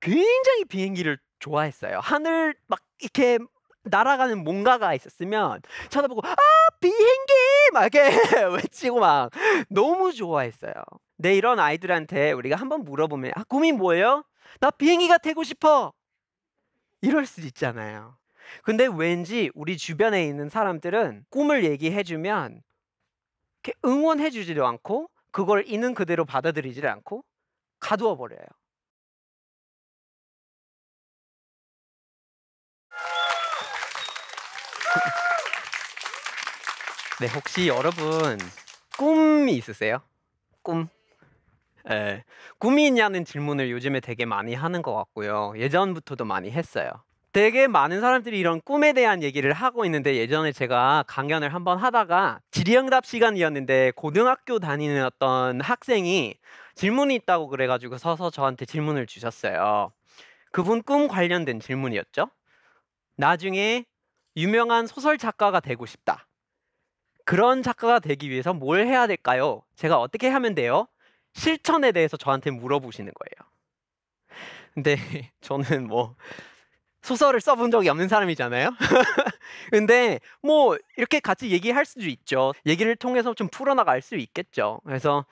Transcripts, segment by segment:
굉장히 비행기를 좋아했어요. 하늘 막 이렇게 날아가는 뭔가가 있었으면 쳐다보고 아 비행기 막 이렇게 외치고 막 너무 좋아했어요. 내 이런 아이들한테 우리가 한번 물어보면 아 꿈이 뭐예요? 나 비행기가 되고 싶어. 이럴 수 있잖아요. 근데 왠지 우리 주변에 있는 사람들은 꿈을 얘기해주면 응원해주지도 않고 그걸 있는 그대로 받아들이지 않고 가두어 버려요. 네, 혹시 여러분 꿈이 있으세요? 꿈? 네, 꿈이 있냐는 질문을 요즘에 되게 많이 하는 것 같고요. 예전부터도 많이 했어요. 되게 많은 사람들이 이런 꿈에 대한 얘기를 하고 있는데 예전에 제가 강연을 한번 하다가 질의응답 시간이었는데 고등학교 다니는 어떤 학생이 질문이 있다고 그래가지고 서서 저한테 질문을 주셨어요. 그분 꿈 관련된 질문이었죠. 나중에 유명한 소설 작가가 되고 싶다. 그런 작가가 되기 위해서 뭘 해야 될까요? 제가 어떻게 하면 돼요? 실천에 대해서 저한테 물어보시는 거예요. 근데 저는 뭐 소설을 써본 적이 없는 사람이잖아요. 근데 뭐 이렇게 같이 얘기할 수도 있죠. 얘기를 통해서 좀 풀어나갈 수 있겠죠. 그래서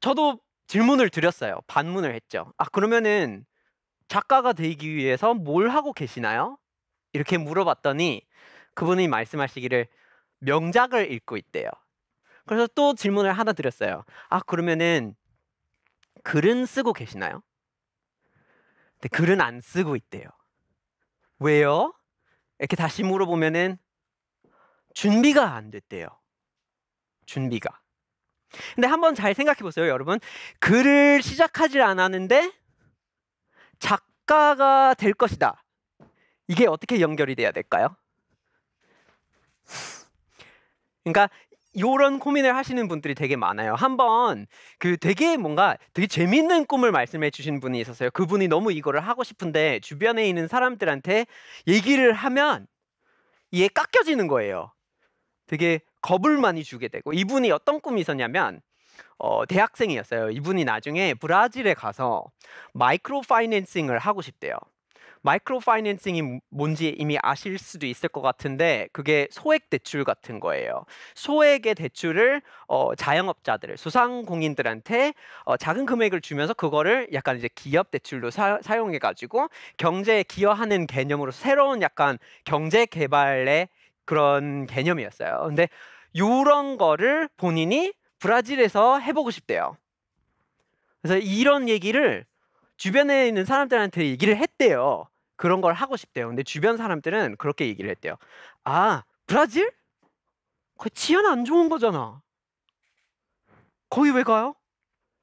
저도 질문을 드렸어요. 반문을 했죠. 아, 그러면은 작가가 되기 위해서 뭘 하고 계시나요? 이렇게 물어봤더니 그분이 말씀하시기를 명작을 읽고 있대요. 그래서 또 질문을 하나 드렸어요. 아, 그러면은 글은 쓰고 계시나요? 근데 글은 안 쓰고 있대요. 왜요? 이렇게 다시 물어보면은 준비가 안 됐대요. 준비가. 근데 한번 잘 생각해 보세요, 여러분. 글을 시작하지 않았는데 작가가 될 것이다. 이게 어떻게 연결이 돼야 될까요? 그러니까 이런 고민을 하시는 분들이 되게 많아요. 한번 그 되게 뭔가 되게 재밌는 꿈을 말씀해 주신 분이 있었어요. 그분이 너무 이거를 하고 싶은데 주변에 있는 사람들한테 얘기를 하면 이게 깎여지는 거예요. 되게 겁을 많이 주게 되고 이분이 어떤 꿈이 있었냐면 어, 대학생이었어요. 이분이 나중에 브라질에 가서 마이크로 파이낸싱을 하고 싶대요. 마이크로 파이낸싱이 뭔지 이미 아실 수도 있을 것 같은데 그게 소액 대출 같은 거예요. 소액의 대출을 어, 자영업자들, 소상공인들한테 어, 작은 금액을 주면서 그거를 약간 이제 기업 대출로 사, 사용해가지고 경제에 기여하는 개념으로 새로운 약간 경제 개발의 그런 개념이었어요. 근데 이런 거를 본인이 브라질에서 해보고 싶대요. 그래서 이런 얘기를 주변에 있는 사람들한테 얘기를 했대요. 그런 걸 하고 싶대요. 근데 주변 사람들은 그렇게 얘기를 했대요. 아, 브라질? 거의 치안 안 좋은 거잖아. 거기 왜 가요?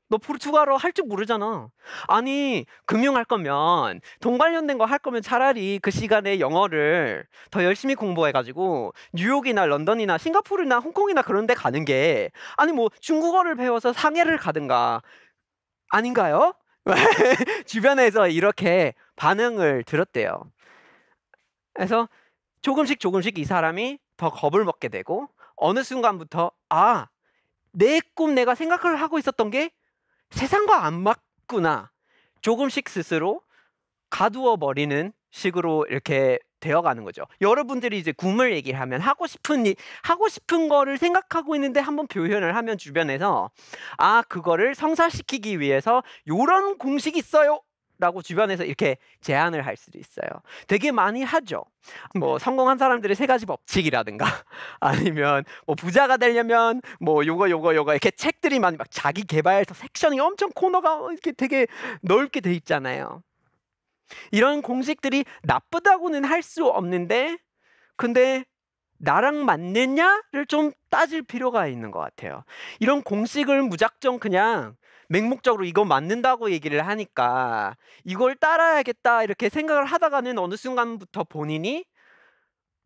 너 포르투갈어 할 줄 모르잖아. 아니, 금융 할 거면, 돈 관련된 거 할 거면 차라리 그 시간에 영어를 더 열심히 공부해가지고, 뉴욕이나 런던이나 싱가포르나 홍콩이나 그런 데 가는 게, 아니 뭐 중국어를 배워서 상해를 가든가, 아닌가요? 주변에서 이렇게 반응을 들었대요. 그래서 조금씩 조금씩 이 사람이 더 겁을 먹게 되고 어느 순간부터 아, 내 꿈 내가 생각을 하고 있었던 게 세상과 안 맞구나. 조금씩 스스로 가두어 버리는 식으로 이렇게 되어가는 거죠. 여러분들이 이제 꿈을 얘기를 하면 하고 싶은 일, 하고 싶은 거를 생각하고 있는데 한번 표현을 하면 주변에서 아 그거를 성사시키기 위해서 요런 공식이 있어요 라고 주변에서 이렇게 제안을 할 수도 있어요. 되게 많이 하죠. 뭐 네. 성공한 사람들의 세 가지 법칙이라든가 아니면 뭐 부자가 되려면 뭐 요거 요거 요거 이렇게 책들이 많이 막 자기 개발서 해 섹션이 엄청 코너가 이렇게 되게 넓게 돼 있잖아요. 이런 공식들이 나쁘다고는 할 수 없는데 근데 나랑 맞느냐를 좀 따질 필요가 있는 것 같아요. 이런 공식을 무작정 그냥 맹목적으로 이거 맞는다고 얘기를 하니까 이걸 따라야겠다 이렇게 생각을 하다가는 어느 순간부터 본인이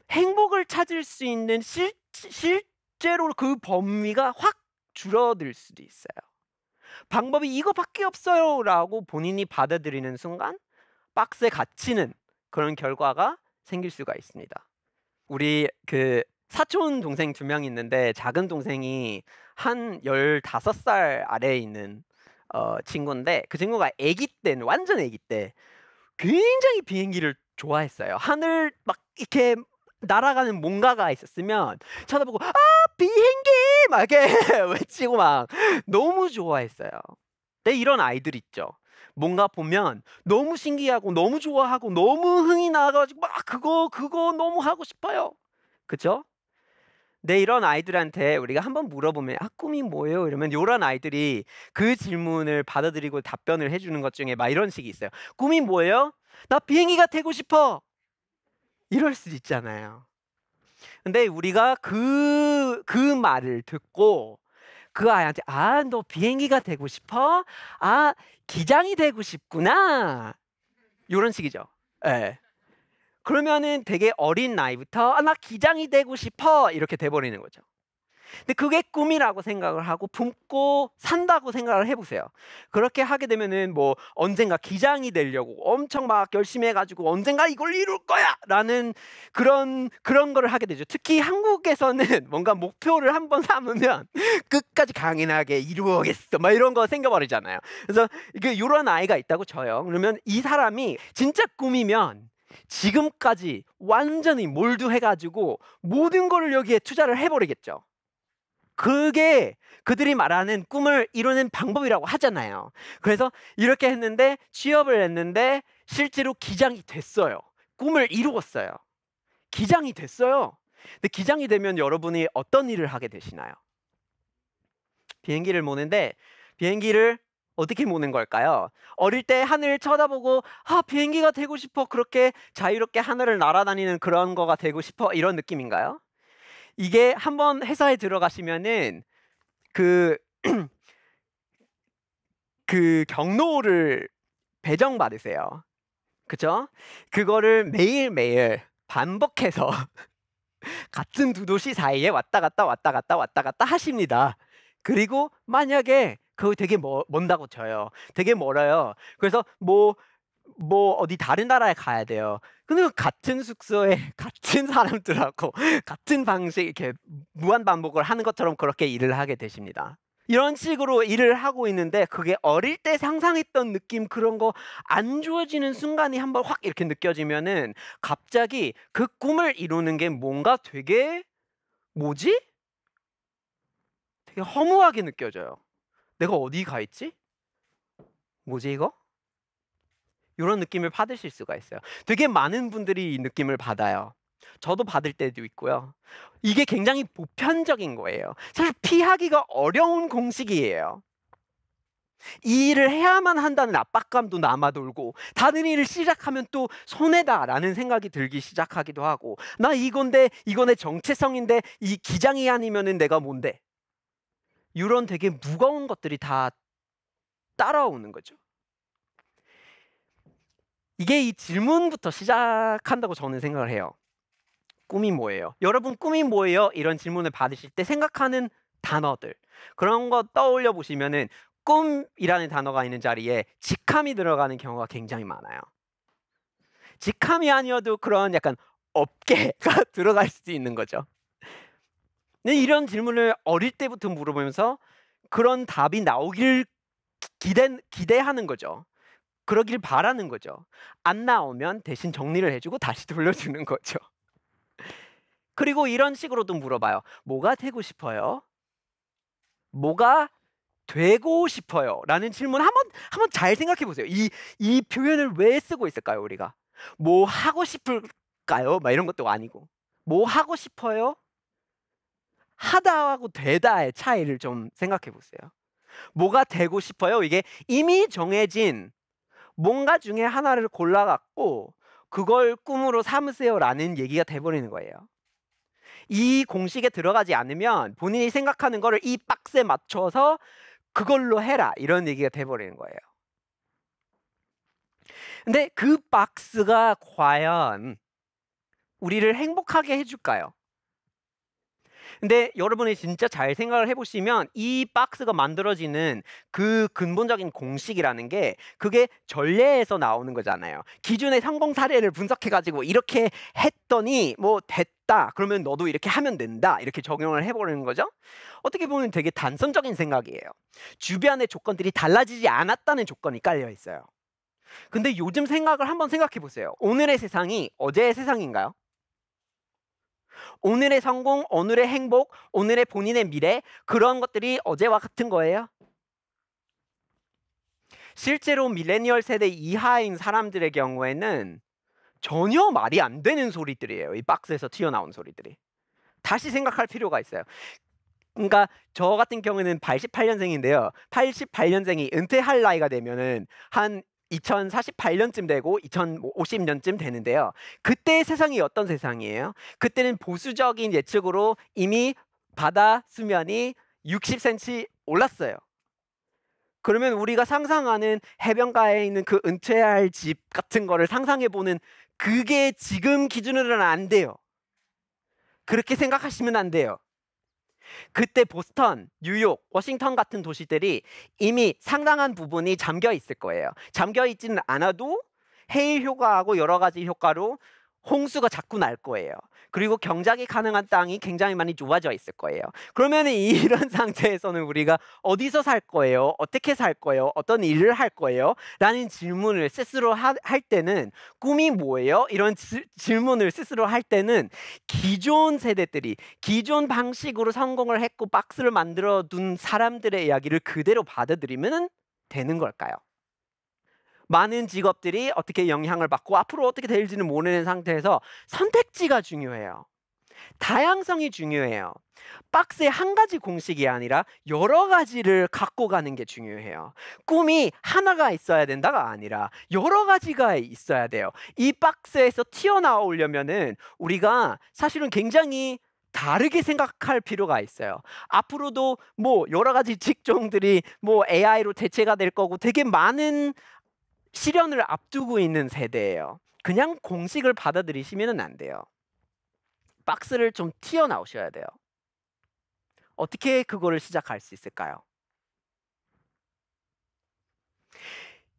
행복을 찾을 수 있는 실, 실제로 그 범위가 확 줄어들 수도 있어요. 방법이 이거밖에 없어요 라고 본인이 받아들이는 순간 박스에 갇히는 그런 결과가 생길 수가 있습니다. 우리 그 사촌 동생 두 명 있는데 작은 동생이 한 열다섯 살 아래에 있는 어, 친구인데 그 친구가 아기 때는 완전 아기 때 굉장히 비행기를 좋아했어요. 하늘 막 이렇게 날아가는 뭔가가 있었으면 쳐다보고 아 비행기 막 이렇게 외치고 막 너무 좋아했어요. 근데 이런 아이들 있죠. 뭔가 보면 너무 신기하고 너무 좋아하고 너무 흥이 나가지고 막 그거 그거 너무 하고 싶어요. 그죠? 내 네, 이런 아이들한테 우리가 한번 물어보면 아 꿈이 뭐예요? 이러면 이런 아이들이 그 질문을 받아들이고 답변을 해주는 것 중에 막 이런 식이 있어요. 꿈이 뭐예요? 나 비행기가 되고 싶어. 이럴 수 있잖아요. 근데 우리가 그그 그 말을 듣고 그 아이한테 아 너 비행기가 되고 싶어? 아 기장이 되고 싶구나. 이런 식이죠. 예. 네. 그러면은 되게 어린 나이부터 아, 나 기장이 되고 싶어 이렇게 돼버리는 거죠. 근데 그게 꿈이라고 생각을 하고 품고 산다고 생각을 해보세요. 그렇게 하게 되면은 뭐 언젠가 기장이 되려고 엄청 막 열심히 해가지고 언젠가 이걸 이룰 거야! 라는 그런, 그런 거를 하게 되죠. 특히 한국에서는 뭔가 목표를 한번 삼으면 끝까지 강인하게 이루어겠어. 막 이런 거 생겨버리잖아요. 그래서 이런 아이가 있다고 쳐요. 그러면 이 사람이 진짜 꿈이면 지금까지 완전히 몰두해가지고 모든 거를 여기에 투자를 해버리겠죠. 그게 그들이 말하는 꿈을 이루는 방법이라고 하잖아요. 그래서 이렇게 했는데 취업을 했는데 실제로 기장이 됐어요. 꿈을 이루었어요. 기장이 됐어요. 근데 기장이 되면 여러분이 어떤 일을 하게 되시나요? 비행기를 모는데 비행기를 어떻게 모는 걸까요? 어릴 때 하늘을 쳐다보고 아 비행기가 되고 싶어 그렇게 자유롭게 하늘을 날아다니는 그런 거가 되고 싶어 이런 느낌인가요? 이게 한번 회사에 들어가시면은 그, 그 경로를 배정받으세요. 그죠? 그거를 매일매일 반복해서 같은 두 도시 사이에 왔다 갔다 왔다 갔다 왔다 갔다 하십니다. 그리고 만약에 그거 되게 멀, 먼다고 쳐요. 되게 멀어요. 그래서 뭐뭐 뭐 어디 다른 나라에 가야 돼요. 근데 그 같은 숙소에 같은 사람들하고 같은 방식 이렇게 무한 반복을 하는 것처럼 그렇게 일을 하게 되십니다. 이런 식으로 일을 하고 있는데 그게 어릴 때 상상했던 느낌 그런 거안 주어지는 순간이 한번 확 이렇게 느껴지면은 갑자기 그 꿈을 이루는 게 뭔가 되게 뭐지? 되게 허무하게 느껴져요. 내가 어디 가 있지? 뭐지 이거? 이런 느낌을 받으실 수가 있어요. 되게 많은 분들이 이 느낌을 받아요. 저도 받을 때도 있고요. 이게 굉장히 보편적인 거예요. 사실 피하기가 어려운 공식이에요. 이 일을 해야만 한다는 압박감도 남아돌고 다른 일을 시작하면 또 손해다라는 생각이 들기 시작하기도 하고 나 이건데 이건의 정체성인데 이 기장이 아니면은 내가 뭔데 이런 되게 무거운 것들이 다 따라오는 거죠. 이게 이 질문부터 시작한다고 저는 생각을 해요. 꿈이 뭐예요? 여러분 꿈이 뭐예요? 이런 질문을 받으실 때 생각하는 단어들 그런 거 떠올려 보시면은 꿈이라는 단어가 있는 자리에 직함이 들어가는 경우가 굉장히 많아요. 직함이 아니어도 그런 약간 업계가 들어갈 수도 있는 거죠. 네, 이런 질문을 어릴 때부터 물어보면서 그런 답이 나오길 기대, 기대하는 거죠. 그러길 바라는 거죠. 안 나오면 대신 정리를 해주고 다시 돌려주는 거죠. 그리고 이런 식으로도 물어봐요. 뭐가 되고 싶어요? 뭐가 되고 싶어요? 라는 질문 한번 한번 잘 생각해 보세요. 이 이 표현을 왜 쓰고 있을까요, 우리가? 뭐 하고 싶을까요? 막 이런 것도 아니고. 뭐 하고 싶어요? 하다하고 되다의 차이를 좀 생각해 보세요. 뭐가 되고 싶어요? 이게 이미 정해진 뭔가 중에 하나를 골라갖고 그걸 꿈으로 삼으세요라는 얘기가 돼버리는 거예요. 이 공식에 들어가지 않으면 본인이 생각하는 거를 이 박스에 맞춰서 그걸로 해라 이런 얘기가 돼버리는 거예요. 근데 그 박스가 과연 우리를 행복하게 해줄까요? 근데 여러분이 진짜 잘 생각을 해보시면 이 박스가 만들어지는 그 근본적인 공식이라는 게 그게 전례에서 나오는 거잖아요. 기존의 성공 사례를 분석해가지고 이렇게 했더니 뭐 됐다. 그러면 너도 이렇게 하면 된다. 이렇게 적용을 해버리는 거죠. 어떻게 보면 되게 단선적인 생각이에요. 주변의 조건들이 달라지지 않았다는 조건이 깔려 있어요. 근데 요즘 생각을 한번 생각해 보세요. 오늘의 세상이 어제의 세상인가요? 오늘의 성공, 오늘의 행복, 오늘의 본인의 미래 그런 것들이 어제와 같은 거예요. 실제로 밀레니얼 세대 이하인 사람들의 경우에는 전혀 말이 안 되는 소리들이에요. 이 박스에서 튀어나온 소리들이. 다시 생각할 필요가 있어요. 그러니까 저 같은 경우에는 88년생인데요. 88년생이 은퇴할 나이가 되면은 한 2048년쯤 되고 2050년쯤 되는데요. 그때의 세상이 어떤 세상이에요? 그때는 보수적인 예측으로 이미 바다 수면이 60cm 올랐어요. 그러면 우리가 상상하는 해변가에 있는 그 은퇴할 집 같은 거를 상상해 보는 그게 지금 기준으로는 안 돼요. 그렇게 생각하시면 안 돼요. 그때 보스턴, 뉴욕, 워싱턴 같은 도시들이 이미 상당한 부분이 잠겨 있을 거예요. 잠겨 있지는 않아도 해일 효과하고 여러 가지 효과로 홍수가 자꾸 날 거예요. 그리고 경작이 가능한 땅이 굉장히 많이 좁아져 있을 거예요. 그러면 이런 상태에서는 우리가 어디서 살 거예요? 어떻게 살 거예요? 어떤 일을 할 거예요? 라는 질문을 스스로 하, 할 때는 꿈이 뭐예요? 이런 지, 질문을 스스로 할 때는 기존 세대들이 기존 방식으로 성공을 했고 박스를 만들어 둔 사람들의 이야기를 그대로 받아들이면 되는 걸까요? 많은 직업들이 어떻게 영향을 받고 앞으로 어떻게 될지는 모르는 상태에서 선택지가 중요해요. 다양성이 중요해요. 박스의 한 가지 공식이 아니라 여러 가지를 갖고 가는 게 중요해요. 꿈이 하나가 있어야 된다가 아니라 여러 가지가 있어야 돼요. 이 박스에서 튀어나오려면은 우리가 사실은 굉장히 다르게 생각할 필요가 있어요. 앞으로도 뭐 여러 가지 직종들이 뭐 AI로 대체가 될 거고 되게 많은 시련을 앞두고 있는 세대예요. 그냥 공식을 받아들이시면 안 돼요. 박스를 좀 튀어나오셔야 돼요. 어떻게 그거를 시작할 수 있을까요?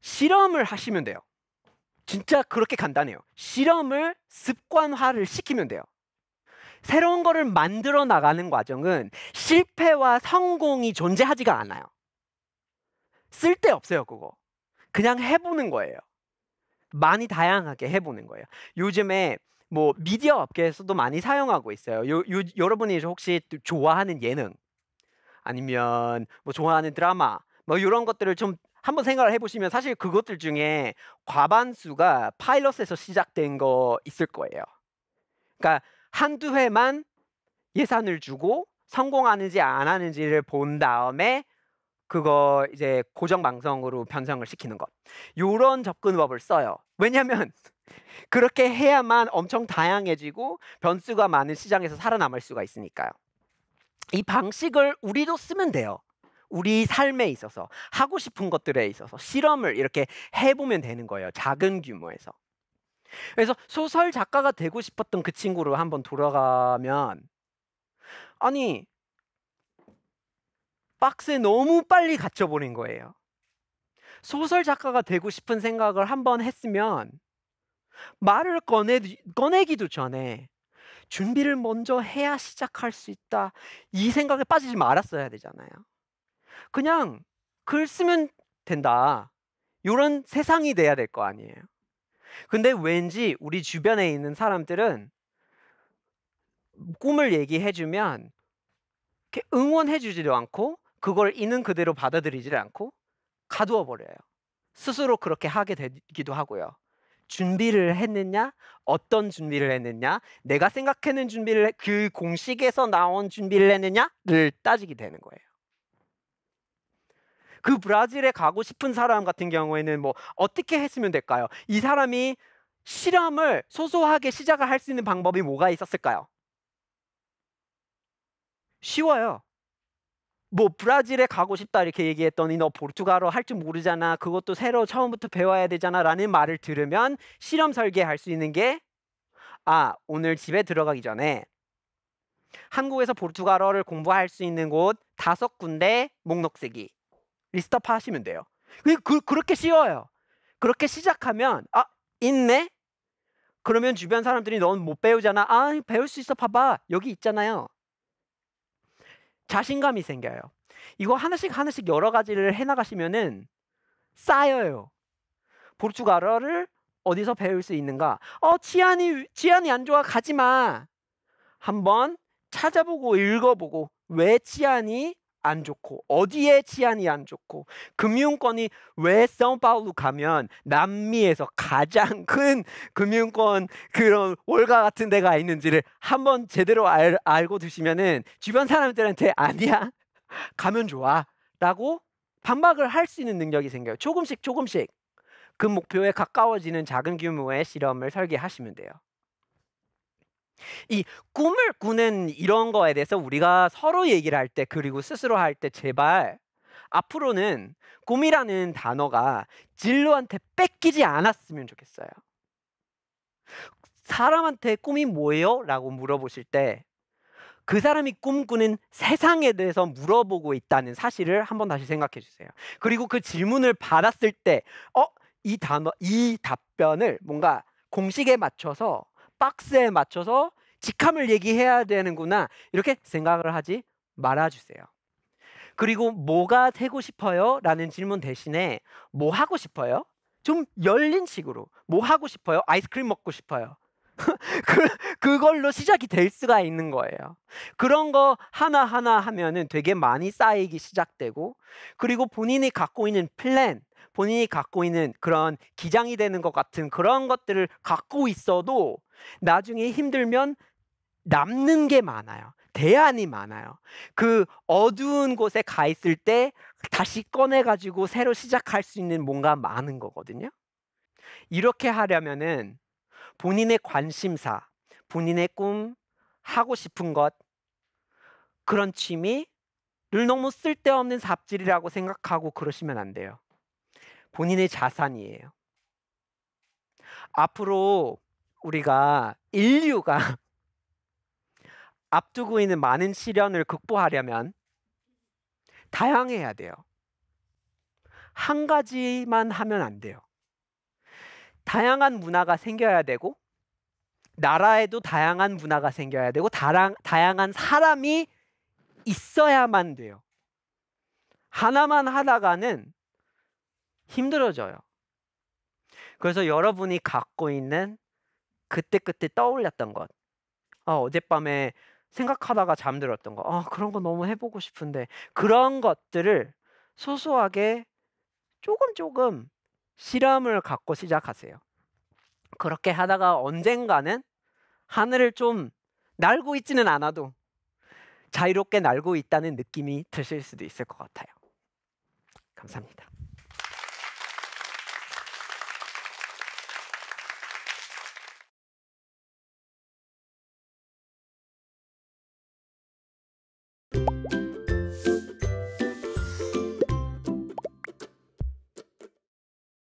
실험을 하시면 돼요. 진짜 그렇게 간단해요. 실험을 습관화를 시키면 돼요. 새로운 거를 만들어 나가는 과정은 실패와 성공이 존재하지가 않아요. 쓸데없어요, 그거. 그냥 해보는 거예요. 많이 다양하게 해보는 거예요. 요즘에 뭐 미디어 업계에서도 많이 사용하고 있어요. 요, 요, 여러분이 혹시 좋아하는 예능 아니면 뭐 좋아하는 드라마 뭐 이런 것들을 좀 한번 생각을 해보시면 사실 그것들 중에 과반수가 파일럿에서 시작된 거 있을 거예요. 그러니까 한두 회만 예산을 주고 성공하는지 안 하는지를 본 다음에 그거 이제 고정방송으로 변성을 시키는 것. 요런 접근법을 써요. 왜냐면 그렇게 해야만 엄청 다양해지고 변수가 많은 시장에서 살아남을 수가 있으니까요. 이 방식을 우리도 쓰면 돼요. 우리 삶에 있어서 하고 싶은 것들에 있어서 실험을 이렇게 해보면 되는 거예요. 작은 규모에서. 그래서 소설 작가가 되고 싶었던 그 친구로 한번 돌아가면 아니 박스에 너무 빨리 갇혀버린 거예요. 소설 작가가 되고 싶은 생각을 한번 했으면 말을 꺼내, 꺼내기도 전에 준비를 먼저 해야 시작할 수 있다. 이 생각에 빠지지 말았어야 되잖아요. 그냥 글 쓰면 된다. 이런 세상이 돼야 될 거 아니에요. 근데 왠지 우리 주변에 있는 사람들은 꿈을 얘기해주면 응원해주지도 않고 그걸 있는 그대로 받아들이질 않고 가두어 버려요. 스스로 그렇게 하게 되기도 하고요. 준비를 했느냐? 어떤 준비를 했느냐? 내가 생각하는 준비를 그 공식에서 나온 준비를 했느냐를 따지게 되는 거예요. 그 브라질에 가고 싶은 사람 같은 경우에는 뭐 어떻게 했으면 될까요? 이 사람이 실험을 소소하게 시작을 할 수 있는 방법이 뭐가 있었을까요? 쉬워요. 뭐 브라질에 가고 싶다 이렇게 얘기했더니 너 포르투갈어 할줄 모르잖아. 그것도 새로 처음부터 배워야 되잖아. 라는 말을 들으면 실험 설계할 수 있는 게 아, 오늘 집에 들어가기 전에 한국에서 포르투갈어를 공부할 수 있는 곳 다섯 군데 목록 쓰기. 리스트업 하시면 돼요. 그, 그, 그렇게 쉬워요. 그렇게 시작하면 아, 있네? 그러면 주변 사람들이 넌 못 배우잖아. 아, 배울 수 있어. 봐봐. 여기 있잖아요. 자신감이 생겨요. 이거 하나씩 하나씩 여러 가지를 해나가시면은 쌓여요. 포르투갈어를 어디서 배울 수 있는가? 어, 치안이 치안이 안 좋아 가지 마. 한번 찾아보고 읽어보고 왜 치안이 안 좋고 어디에 치안이 안 좋고 금융권이 왜 사우파울루 가면 남미에서 가장 큰 금융권 그런 월가 같은 데가 있는지를 한번 제대로 알, 알고 드시면은 주변 사람들한테 아니야 가면 좋아라고 반박을 할 수 있는 능력이 생겨요. 조금씩 조금씩 그 목표에 가까워지는 작은 규모의 실험을 설계하시면 돼요. 이 꿈을 꾸는 이런 거에 대해서 우리가 서로 얘기를 할 때 그리고 스스로 할 때 제발 앞으로는 꿈이라는 단어가 진로한테 뺏기지 않았으면 좋겠어요. 사람한테 꿈이 뭐예요? 라고 물어보실 때 그 사람이 꿈꾸는 세상에 대해서 물어보고 있다는 사실을 한번 다시 생각해 주세요. 그리고 그 질문을 받았을 때, 어? 이 단어, 이 답변을 뭔가 공식에 맞춰서 박스에 맞춰서 직함을 얘기해야 되는구나 이렇게 생각을 하지 말아주세요. 그리고 뭐가 되고 싶어요? 라는 질문 대신에 뭐 하고 싶어요? 좀 열린 식으로 뭐 하고 싶어요? 아이스크림 먹고 싶어요. 그, 그걸로 시작이 될 수가 있는 거예요. 그런 거 하나하나 하면은 되게 많이 쌓이기 시작되고, 그리고 본인이 갖고 있는 플랜, 본인이 갖고 있는 그런 기장이 되는 것 같은 그런 것들을 갖고 있어도 나중에 힘들면 남는 게 많아요. 대안이 많아요. 그 어두운 곳에 가 있을 때 다시 꺼내가지고 새로 시작할 수 있는 뭔가 많은 거거든요. 이렇게 하려면은 본인의 관심사, 본인의 꿈, 하고 싶은 것, 그런 취미를 너무 쓸데없는 삽질이라고 생각하고 그러시면 안 돼요. 본인의 자산이에요. 앞으로 우리가 인류가 앞두고 있는 많은 시련을 극복하려면 다양해야 돼요. 한 가지만 하면 안 돼요. 다양한 문화가 생겨야 되고 나라에도 다양한 문화가 생겨야 되고 다랑, 다양한 사람이 있어야만 돼요. 하나만 하다가는 힘들어져요. 그래서 여러분이 갖고 있는 그때그때 떠올렸던 것. 아, 어젯밤에 생각하다가 잠들었던 것, 아, 어, 그런 거 너무 해보고 싶은데. 그런 것들을 소소하게 조금 조금 실험을 갖고 시작하세요. 그렇게 하다가 언젠가는 하늘을 좀 날고 있지는 않아도 자유롭게 날고 있다는 느낌이 드실 수도 있을 것 같아요. 감사합니다.